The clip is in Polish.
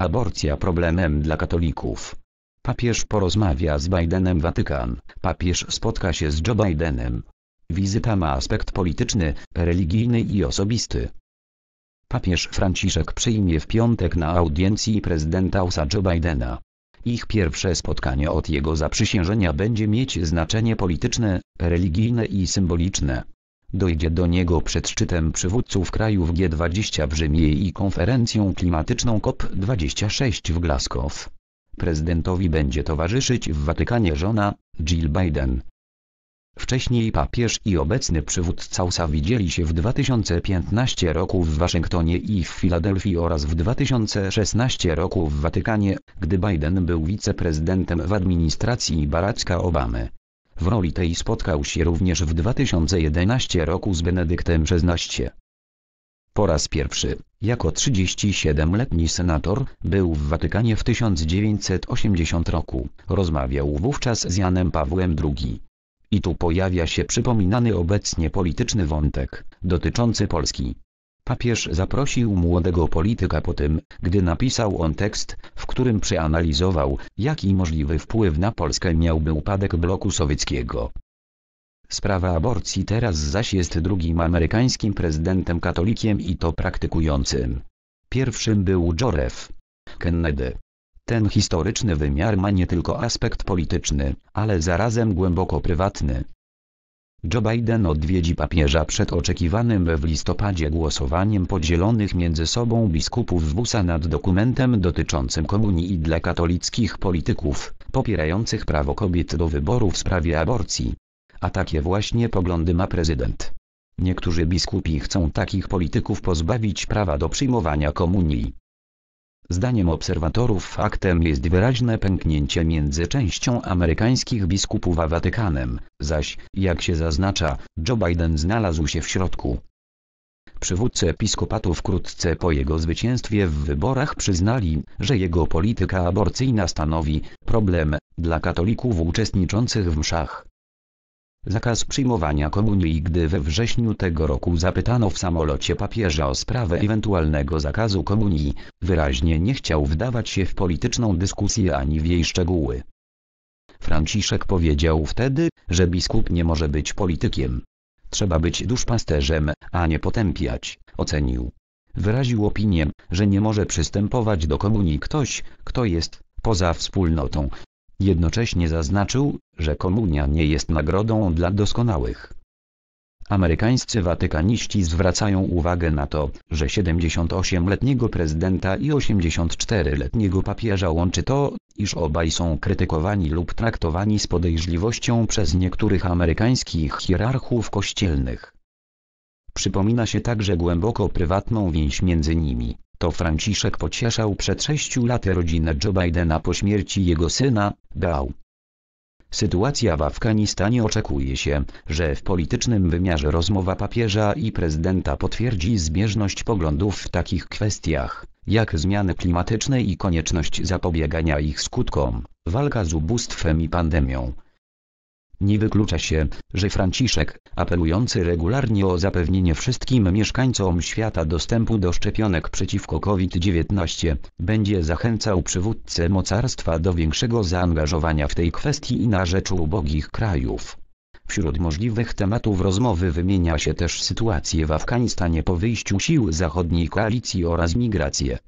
Aborcja problemem dla katolików. Papież porozmawia z Bidenem Watykan, papież spotka się z Joe Bidenem. Wizyta ma aspekt polityczny, religijny i osobisty. Papież Franciszek przyjmie w piątek na audiencji prezydenta USA Joe Bidena. Ich pierwsze spotkanie od jego zaprzysiężenia będzie mieć znaczenie polityczne, religijne i symboliczne. Dojdzie do niego przed szczytem przywódców krajów G20 w Rzymie i konferencją klimatyczną COP26 w Glasgow. Prezydentowi będzie towarzyszyć w Watykanie żona, Jill Biden. Wcześniej papież i obecny przywódca USA widzieli się w 2015 roku w Waszyngtonie i w Filadelfii oraz w 2016 roku w Watykanie, gdy Biden był wiceprezydentem w administracji Baracka Obamy. W roli tej spotkał się również w 2011 roku z Benedyktem XVI. Po raz pierwszy, jako 37-letni senator, był w Watykanie w 1980 roku, rozmawiał wówczas z Janem Pawłem II. I tu pojawia się przypominany obecnie polityczny wątek, dotyczący Polski. Papież zaprosił młodego polityka po tym, gdy napisał on tekst, w którym przeanalizował, jaki możliwy wpływ na Polskę miałby upadek bloku sowieckiego. Sprawa aborcji teraz zaś jest drugim amerykańskim prezydentem katolikiem i to praktykującym. Pierwszym był Joreff Kennedy. Ten historyczny wymiar ma nie tylko aspekt polityczny, ale zarazem głęboko prywatny. Joe Biden odwiedzi papieża przed oczekiwanym w listopadzie głosowaniem podzielonych między sobą biskupów WUSA nad dokumentem dotyczącym komunii dla katolickich polityków, popierających prawo kobiet do wyboru w sprawie aborcji. A takie właśnie poglądy ma prezydent. Niektórzy biskupi chcą takich polityków pozbawić prawa do przyjmowania komunii. Zdaniem obserwatorów faktem jest wyraźne pęknięcie między częścią amerykańskich biskupów a Watykanem, zaś, jak się zaznacza, Joe Biden znalazł się w środku. Przywódcy episkopatu wkrótce po jego zwycięstwie w wyborach przyznali, że jego polityka aborcyjna stanowi problem dla katolików uczestniczących w mszach. Zakaz przyjmowania komunii Gdy we wrześniu tego roku zapytano w samolocie papieża o sprawę ewentualnego zakazu komunii, wyraźnie nie chciał wdawać się w polityczną dyskusję ani w jej szczegóły. Franciszek powiedział wtedy, że biskup nie może być politykiem. Trzeba być duszpasterzem, a nie potępiać, ocenił. Wyraził opinię, że nie może przystępować do komunii ktoś, kto jest poza wspólnotą, Jednocześnie zaznaczył, że komunia nie jest nagrodą dla doskonałych. Amerykańscy watykaniści zwracają uwagę na to, że 78-letniego prezydenta i 84-letniego papieża łączy to, iż obaj są krytykowani lub traktowani z podejrzliwością przez niektórych amerykańskich hierarchów kościelnych. Przypomina się także głęboko prywatną więź między nimi. To Franciszek pocieszał przed sześciu laty rodzinę Joe Bidena po śmierci jego syna, dał. Sytuacja w Afganistanie oczekuje się, że w politycznym wymiarze rozmowa papieża i prezydenta potwierdzi zbieżność poglądów w takich kwestiach, jak zmiany klimatyczne i konieczność zapobiegania ich skutkom, walka z ubóstwem i pandemią, nie wyklucza się, że Franciszek, apelujący regularnie o zapewnienie wszystkim mieszkańcom świata dostępu do szczepionek przeciwko COVID-19, będzie zachęcał przywódcę mocarstwa do większego zaangażowania w tej kwestii i na rzecz ubogich krajów. Wśród możliwych tematów rozmowy wymienia się też sytuację w Afganistanie po wyjściu sił zachodniej koalicji oraz migrację.